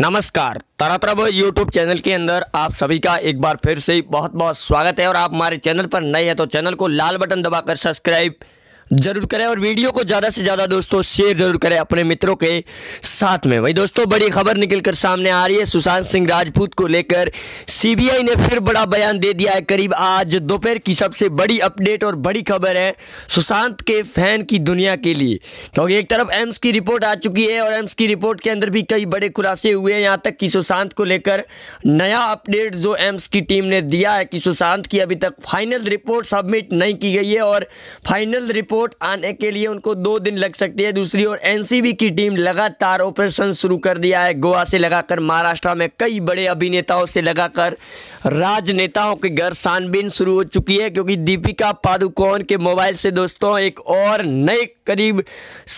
नमस्कार तरप्रभ YouTube channel के अंदर आप सभी का एक बार फिर से बहुत बहुत स्वागत है और आप हमारे चैनल पर नए हैं तो चैनल को लाल बटन दबाकर सब्सक्राइब ज़रूर करें और वीडियो को ज़्यादा से ज़्यादा दोस्तों शेयर ज़रूर करें अपने मित्रों के साथ में वही दोस्तों बड़ी खबर निकल कर सामने आ रही है सुशांत सिंह राजपूत को लेकर सीबीआई ने फिर बड़ा बयान दे दिया है करीब आज दोपहर की सबसे बड़ी अपडेट और बड़ी खबर है सुशांत के फैन की दुनिया के लिए क्योंकि एक तरफ एम्स की रिपोर्ट आ चुकी है और एम्स की रिपोर्ट के अंदर भी कई बड़े खुलासे हुए हैं यहाँ तक कि सुशांत को लेकर नया अपडेट जो एम्स की टीम ने दिया है कि सुशांत की अभी तक फाइनल रिपोर्ट सबमिट नहीं की गई है और फाइनल रिपोर्ट रिपोर्ट आने के लिए उनको दो दिन लग सकती है दूसरी ओर एनसीबी की टीम लगातार ऑपरेशन शुरू कर दिया है गोवा से लगाकर महाराष्ट्र में कई बड़े अभिनेताओं से लगाकर राजनेताओं के घर छानबीन शुरू हो चुकी है क्योंकि दीपिका पादुकोण के मोबाइल से दोस्तों एक और नए करीब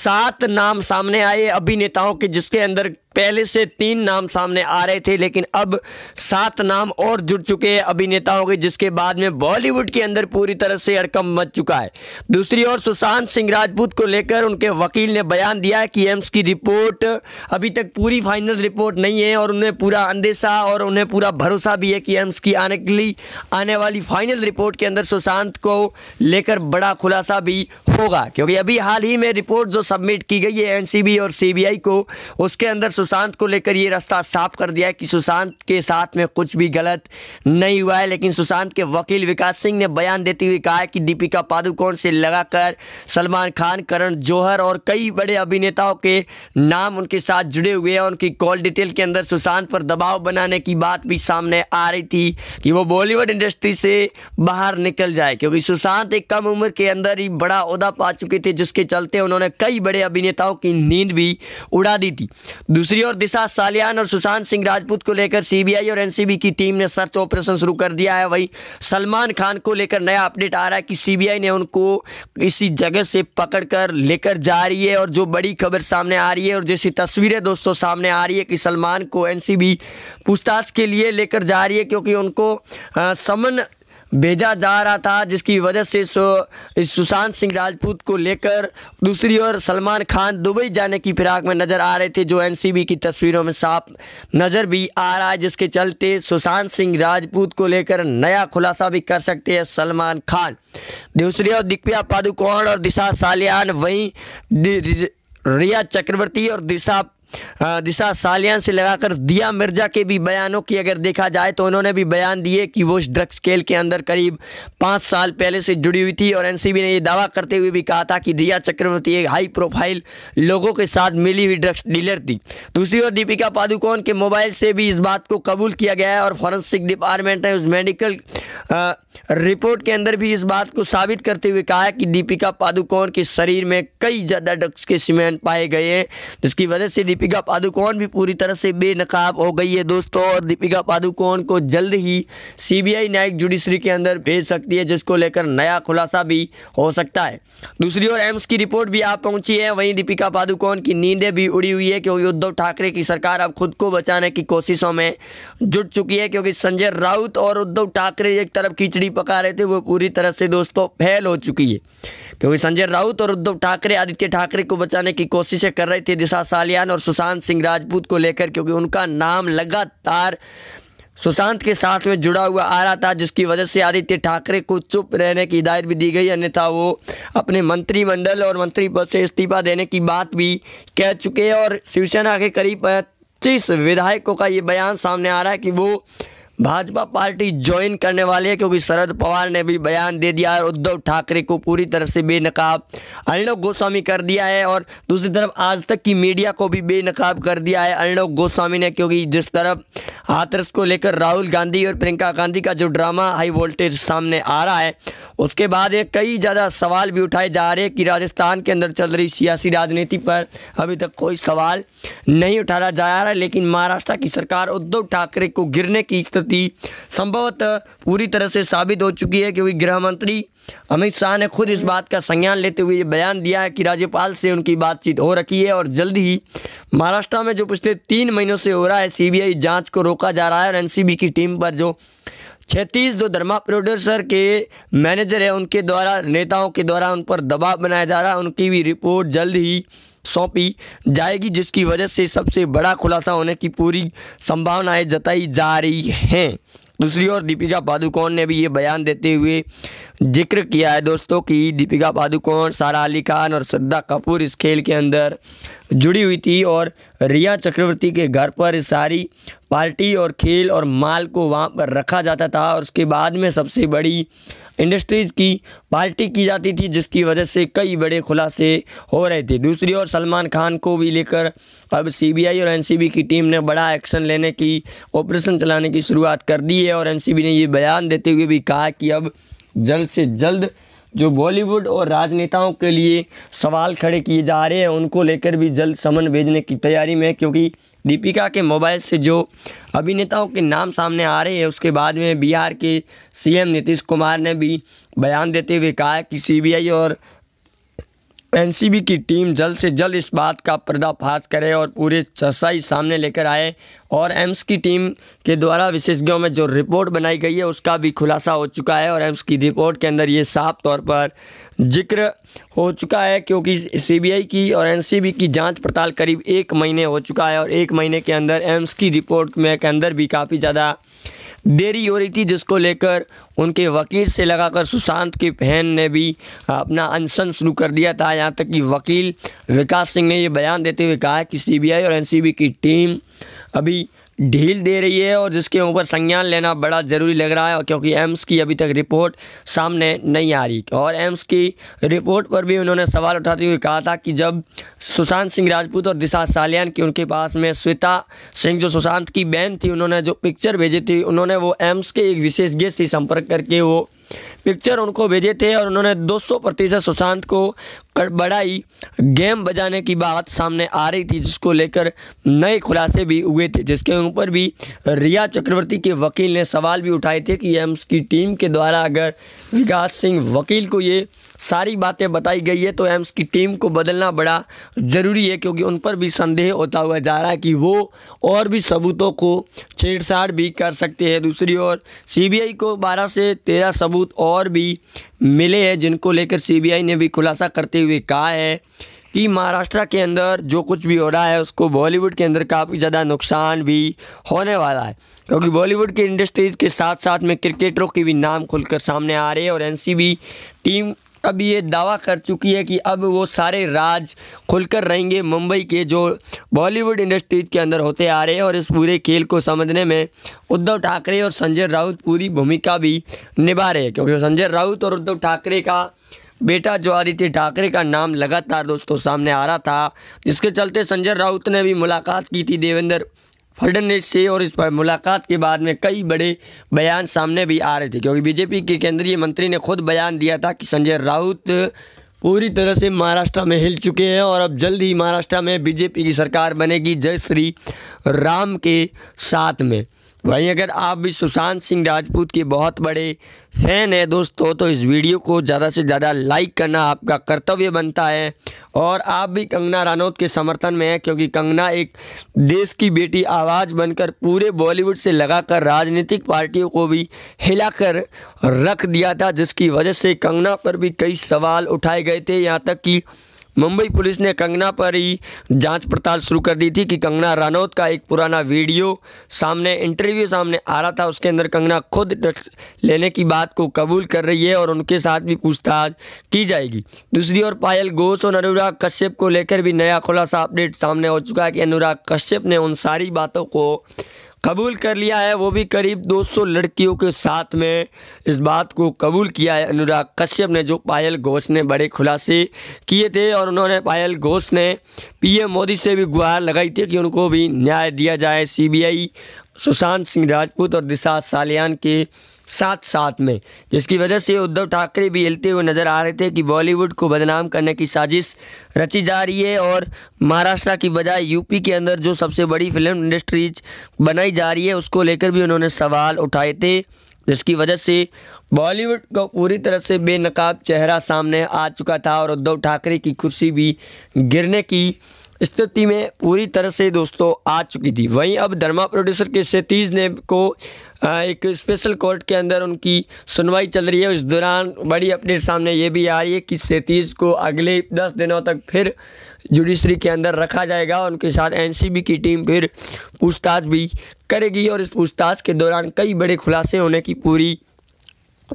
सात नाम सामने आए अभिनेताओं के जिसके अंदर पहले से तीन नाम सामने आ रहे थे लेकिन अब सात नाम और जुड़ चुके हैं अभिनेताओं के जिसके बाद में बॉलीवुड के अंदर पूरी तरह से अड़कम मच चुका है दूसरी ओर सुशांत सिंह राजपूत को लेकर उनके वकील ने बयान दिया है कि एम्स की रिपोर्ट अभी तक पूरी फाइनल रिपोर्ट नहीं है और उन्हें पूरा अंदेशा और उन्हें पूरा भरोसा भी है कि एम्स की आने के लिए आने वाली फाइनल रिपोर्ट के अंदर सुशांत को लेकर बड़ा खुलासा भी होगा क्योंकि अभी हाल हाल ही में रिपोर्ट जो सबमिट की गई है एनसीबी और सीबीआई को उसके अंदर सुशांत को लेकर ये रास्ता साफ कर दिया है कि सुशांत के साथ में कुछ भी गलत नहीं हुआ है लेकिन सुशांत के वकील विकास सिंह ने बयान देते हुए कहा है कि दीपिका पादुकोण से लगाकर सलमान खान करण जौहर और कई बड़े अभिनेताओं के नाम उनके साथ जुड़े हुए हैं उनकी कॉल डिटेल के अंदर सुशांत पर दबाव बनाने की बात भी सामने आ रही थी कि वो बॉलीवुड इंडस्ट्री से बाहर निकल जाए क्योंकि सुशांत एक कम उम्र के अंदर ही बड़ा अहदा पा चुके थे जिसके चलते उन्होंने कई बड़े अभिनेताओं की नींद भी उड़ा दी थी दूसरी ओर दिशा सालियान और सुशांत सिंह राजपूत को लेकर सीबीआई और एनसीबी की टीम ने सर्च ऑपरेशन शुरू कर दिया है वहीं सलमान खान को लेकर नया अपडेट आ रहा है कि सीबीआई ने उनको इसी जगह से पकड़ कर लेकर जा रही है और जो बड़ी खबर सामने आ रही है और जैसी तस्वीरें दोस्तों सामने आ रही है कि सलमान को एनसीबी पूछताछ के लिए लेकर जा रही है क्योंकि उनको समन भेजा जा रहा था जिसकी वजह से सुशांत सिंह राजपूत को लेकर दूसरी ओर सलमान खान दुबई जाने की फिराक में नज़र आ रहे थे जो एनसीबी की तस्वीरों में साफ नज़र भी आ रहा है जिसके चलते सुशांत सिंह राजपूत को लेकर नया खुलासा भी कर सकते हैं सलमान खान दूसरी ओर दिग्विया पादुकोण और दिशा सालियान वहीं रिया चक्रवर्ती और दिशा दिशा सालियान से लगाकर दिया मिर्जा के भी बयानों की अगर देखा जाए तो उन्होंने भी बयान दिए कि वो इस ड्रग्स खेल के अंदर करीब पाँच साल पहले से जुड़ी हुई थी और एनसीबी ने ये दावा करते हुए भी कहा था कि दिया चक्रवर्ती एक हाई प्रोफाइल लोगों के साथ मिली हुई ड्रग्स डीलर थी दूसरी ओर दीपिका पादुकोण के मोबाइल से भी इस बात को कबूल किया गया है और फॉरेंसिक डिपार्टमेंट ने उस मेडिकल आ, रिपोर्ट के अंदर भी इस बात को साबित करते हुए कहा है कि दीपिका पादुकोण के शरीर में कई ज़्यादा ड्रग्स के सीमेंट पाए गए हैं जिसकी वजह से दीपिका पादुकोण भी पूरी तरह से बेनकाब हो गई है दोस्तों और दीपिका पादुकोण को जल्द ही सीबीआई न्यायिक जुडिशरी के अंदर भेज सकती है जिसको लेकर नया खुलासा भी हो सकता है दूसरी ओर एम्स की रिपोर्ट भी आ पहुंची है वहीं दीपिका पादुकोण की नींदें भी उड़ी हुई है क्योंकि उद्धव ठाकरे की सरकार अब खुद को बचाने की कोशिशों में जुट चुकी है क्योंकि संजय राउत और उद्धव ठाकरे एक तरफ खिचड़ी मछली पका रहे थे वो पूरी तरह से दोस्तों फेल हो चुकी है क्योंकि संजय राउत और उद्धव ठाकरे आदित्य ठाकरे को बचाने की कोशिशें कर रहे थे दिशा सालियान और सुशांत सिंह राजपूत को लेकर क्योंकि उनका नाम लगातार सुशांत के साथ में जुड़ा हुआ आ रहा था जिसकी वजह से आदित्य ठाकरे को चुप रहने की हिदायत भी दी गई अन्यथा वो अपने मंत्रिमंडल और मंत्री पद से इस्तीफा देने की बात भी कह चुके हैं और शिवसेना के करीब पच्चीस विधायकों का ये बयान सामने आ रहा है कि वो भाजपा पार्टी ज्वाइन करने वाली है क्योंकि शरद पवार ने भी बयान दे दिया और उद्धव ठाकरे को पूरी तरह से बेनकाब अर्णव गोस्वामी कर दिया है और दूसरी तरफ आज तक की मीडिया को भी बेनकाब कर दिया है अर्णव गोस्वामी ने क्योंकि जिस तरफ हाथरस को लेकर राहुल गांधी और प्रियंका गांधी का जो ड्रामा हाई वोल्टेज सामने आ रहा है उसके बाद ये कई ज़्यादा सवाल भी उठाए जा रहे हैं कि राजस्थान के अंदर चल रही सियासी राजनीति पर अभी तक कोई सवाल नहीं उठाया जा रहा है लेकिन महाराष्ट्र की सरकार उद्धव ठाकरे को गिरने की स्थिति संभवतः पूरी तरह से साबित हो चुकी है क्योंकि गृह मंत्री अमित शाह ने खुद इस बात का संज्ञान लेते हुए ये बयान दिया है कि राज्यपाल से उनकी बातचीत हो रखी है और जल्द ही महाराष्ट्र में जो पिछले तीन महीनों से हो रहा है सीबीआई जांच को रोका जा रहा है और एनसीबी की टीम पर जो छत्तीस जो धर्मा प्रोड्यूसर के मैनेजर है उनके द्वारा नेताओं के द्वारा उन पर दबाव बनाया जा रहा है उनकी भी रिपोर्ट जल्द ही सौंपी जाएगी जिसकी वजह से सबसे बड़ा खुलासा होने की पूरी संभावनाएं जताई जा रही हैं दूसरी ओर दीपिका पादुकोण ने भी ये बयान देते हुए जिक्र किया है दोस्तों कि दीपिका पादुकोण सारा अली खान और श्रद्धा कपूर इस खेल के अंदर जुड़ी हुई थी और रिया चक्रवर्ती के घर पर सारी पार्टी और खेल और माल को वहाँ पर रखा जाता था और उसके बाद में सबसे बड़ी इंडस्ट्रीज़ की पार्टी की जाती थी जिसकी वजह से कई बड़े खुलासे हो रहे थे दूसरी ओर सलमान खान को भी लेकर अब सीबीआई और एनसीबी की टीम ने बड़ा एक्शन लेने की ऑपरेशन चलाने की शुरुआत कर दी है और एनसीबी ने ये बयान देते हुए भी कहा कि अब जल्द से जल्द जो बॉलीवुड और राजनेताओं के लिए सवाल खड़े किए जा रहे हैं उनको लेकर भी जल्द समन भेजने की तैयारी में क्योंकि दीपिका के मोबाइल से जो अभिनेताओं के नाम सामने आ रहे हैं उसके बाद में बिहार के सीएम नीतीश कुमार ने भी बयान देते हुए कहा कि सीबीआई और एनसीबी की टीम जल्द से जल्द इस बात का पर्दाफाश करे और पूरे सच्चाई सामने लेकर आए और एम्स की टीम के द्वारा विशेषज्ञों में जो रिपोर्ट बनाई गई है उसका भी खुलासा हो चुका है और एम्स की रिपोर्ट के अंदर ये साफ तौर पर जिक्र हो चुका है क्योंकि सीबीआई की और एनसीबी की जांच पड़ताल करीब एक महीने हो चुका है और एक महीने के अंदर एम्स की रिपोर्ट में के अंदर भी काफ़ी ज़्यादा देरी हो रही थी जिसको लेकर उनके वकील से लगाकर सुशांत की बहन ने भी अपना अनशन शुरू कर दिया था यहाँ तक कि वकील विकास सिंह ने यह बयान देते हुए कहा कि सीबीआई और एनसीबी की टीम अभी ढील दे रही है और जिसके ऊपर संज्ञान लेना बड़ा ज़रूरी लग रहा है क्योंकि एम्स की अभी तक रिपोर्ट सामने नहीं आ रही और एम्स की रिपोर्ट पर भी उन्होंने सवाल उठाते हुए कहा था कि जब सुशांत सिंह राजपूत और दिशा सालियान की उनके पास में श्वेता सिंह जो सुशांत की बहन थी उन्होंने जो पिक्चर भेजी थी उन्होंने वो एम्स के एक विशेषज्ञ से संपर्क करके वो पिक्चर उनको भेजे थे और उन्होंने 200 प्रतिशत सुशांत को बढ़ाई गेम बजाने की बात सामने आ रही थी जिसको लेकर नए खुलासे भी हुए थे जिसके ऊपर भी रिया चक्रवर्ती के वकील ने सवाल भी उठाए थे कि एम्स की टीम के द्वारा अगर विकास सिंह वकील को ये सारी बातें बताई गई है तो एम्स की टीम को बदलना बड़ा ज़रूरी है क्योंकि उन पर भी संदेह होता हुआ जा रहा है कि वो और भी सबूतों को छेड़छाड़ भी कर सकते हैं दूसरी ओर सीबीआई को 12 से 13 सबूत और और भी मिले हैं जिनको लेकर सीबीआई ने भी खुलासा करते हुए कहा है कि महाराष्ट्र के अंदर जो कुछ भी हो रहा है उसको बॉलीवुड के अंदर काफ़ी ज़्यादा नुकसान भी होने वाला है क्योंकि बॉलीवुड की इंडस्ट्रीज़ के साथ साथ में क्रिकेटरों के भी नाम खुलकर सामने आ रहे हैं और एनसीबी टीम अब ये दावा कर चुकी है कि अब वो सारे राज खुलकर रहेंगे मुंबई के जो बॉलीवुड इंडस्ट्रीज के अंदर होते आ रहे हैं और इस पूरे खेल को समझने में उद्धव ठाकरे और संजय राउत पूरी भूमिका भी निभा रहे हैं क्योंकि संजय राउत और उद्धव ठाकरे का बेटा जो आदित्य ठाकरे का नाम लगातार दोस्तों सामने आ रहा था जिसके चलते संजय राउत ने भी मुलाकात की थी देवेंद्र फडनवीस से और इस पर मुलाकात के बाद में कई बड़े बयान सामने भी आ रहे थे क्योंकि बीजेपी के केंद्रीय मंत्री ने खुद बयान दिया था कि संजय राउत पूरी तरह से महाराष्ट्र में हिल चुके हैं और अब जल्द ही महाराष्ट्र में बीजेपी की सरकार बनेगी जय श्री राम के साथ में वहीं अगर आप भी सुशांत सिंह राजपूत के बहुत बड़े फ़ैन हैं दोस्तों तो इस वीडियो को ज़्यादा से ज़्यादा लाइक करना आपका कर्तव्य बनता है और आप भी कंगना रानौत के समर्थन में हैं क्योंकि कंगना एक देश की बेटी आवाज़ बनकर पूरे बॉलीवुड से लगाकर राजनीतिक पार्टियों को भी हिलाकर रख दिया था जिसकी वजह से कंगना पर भी कई सवाल उठाए गए थे यहाँ तक कि मुंबई पुलिस ने कंगना पर ही जांच पड़ताल शुरू कर दी थी कि कंगना रनौत का एक पुराना वीडियो सामने इंटरव्यू सामने आ रहा था उसके अंदर कंगना खुद लेने की बात को कबूल कर रही है और उनके साथ भी पूछताछ की जाएगी दूसरी ओर पायल घोष और अनुराग कश्यप को लेकर भी नया खुलासा अपडेट सामने हो चुका है कि अनुराग कश्यप ने उन सारी बातों को कबूल कर लिया है वो भी करीब 200 लड़कियों के साथ में इस बात को कबूल किया है अनुराग कश्यप ने जो पायल घोष ने बड़े खुलासे किए थे और उन्होंने पायल घोष ने पीएम मोदी से भी गुहार लगाई थी कि उनको भी न्याय दिया जाए सीबीआई सुशांत सिंह राजपूत और दिशा सालियान के साथ साथ में जिसकी वजह से उद्धव ठाकरे भी हिलते हुए नजर आ रहे थे कि बॉलीवुड को बदनाम करने की साजिश रची जा रही है और महाराष्ट्र की बजाय यूपी के अंदर जो सबसे बड़ी फिल्म इंडस्ट्रीज बनाई जा रही है उसको लेकर भी उन्होंने सवाल उठाए थे जिसकी वजह से बॉलीवुड का पूरी तरह से बेनकाब चेहरा सामने आ चुका था और उद्धव ठाकरे की कुर्सी भी गिरने की स्थिति में पूरी तरह से दोस्तों आ चुकी थी वहीं अब धर्मा प्रोड्यूसर के सतीज ने को एक स्पेशल कोर्ट के अंदर उनकी सुनवाई चल रही है इस दौरान बड़ी अपडेट सामने ये भी आ रही है कि सतीज को अगले दस दिनों तक फिर जुडिशरी के अंदर रखा जाएगा उनके साथ एनसीबी की टीम फिर पूछताछ भी करेगी और इस पूछताछ के दौरान कई बड़े खुलासे होने की पूरी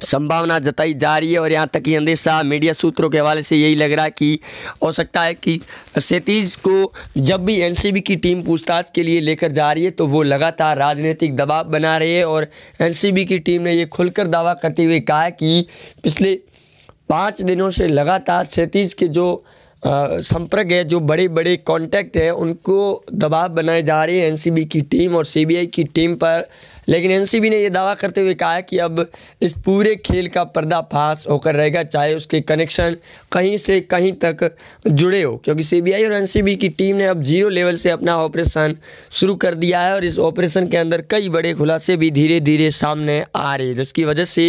संभावना जताई जा रही है और यहाँ तक ये अंदेशा मीडिया सूत्रों के हवाले से यही लग रहा है कि हो सकता है कि सतीश को जब भी एनसीबी की टीम पूछताछ के लिए लेकर जा रही है तो वो लगातार राजनीतिक दबाव बना रही है और एनसीबी की टीम ने ये खुलकर दावा करते हुए कहा है कि पिछले पाँच दिनों से लगातार सतीश के जो संपर्क है जो बड़े बड़े कॉन्टैक्ट हैं उनको दबाव बनाए जा रही है एनसीबी की टीम और सीबीआई की टीम पर लेकिन एनसीबी ने यह दावा करते हुए कहा है कि अब इस पूरे खेल का पर्दाफाश होकर रहेगा चाहे उसके कनेक्शन कहीं से कहीं तक जुड़े हो क्योंकि सीबीआई और एनसीबी की टीम ने अब जीरो लेवल से अपना ऑपरेशन शुरू कर दिया है और इस ऑपरेशन के अंदर कई बड़े खुलासे भी धीरे धीरे सामने आ रहे हैं जिसकी वजह से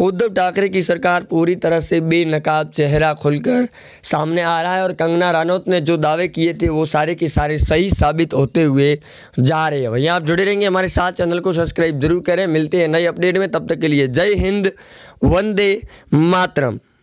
उद्धव ठाकरे की सरकार पूरी तरह से बेनकाब चेहरा खुलकर सामने आ रहा है और कंगना रानौत ने जो दावे किए थे वो सारे के सारे सही साबित होते हुए जा रहे हैं भैया आप जुड़े रहेंगे हमारे साथ चैनल को सब्सक्राइब जरूर करें मिलते हैं नए अपडेट में तब तक के लिए जय हिंद वंदे मातरम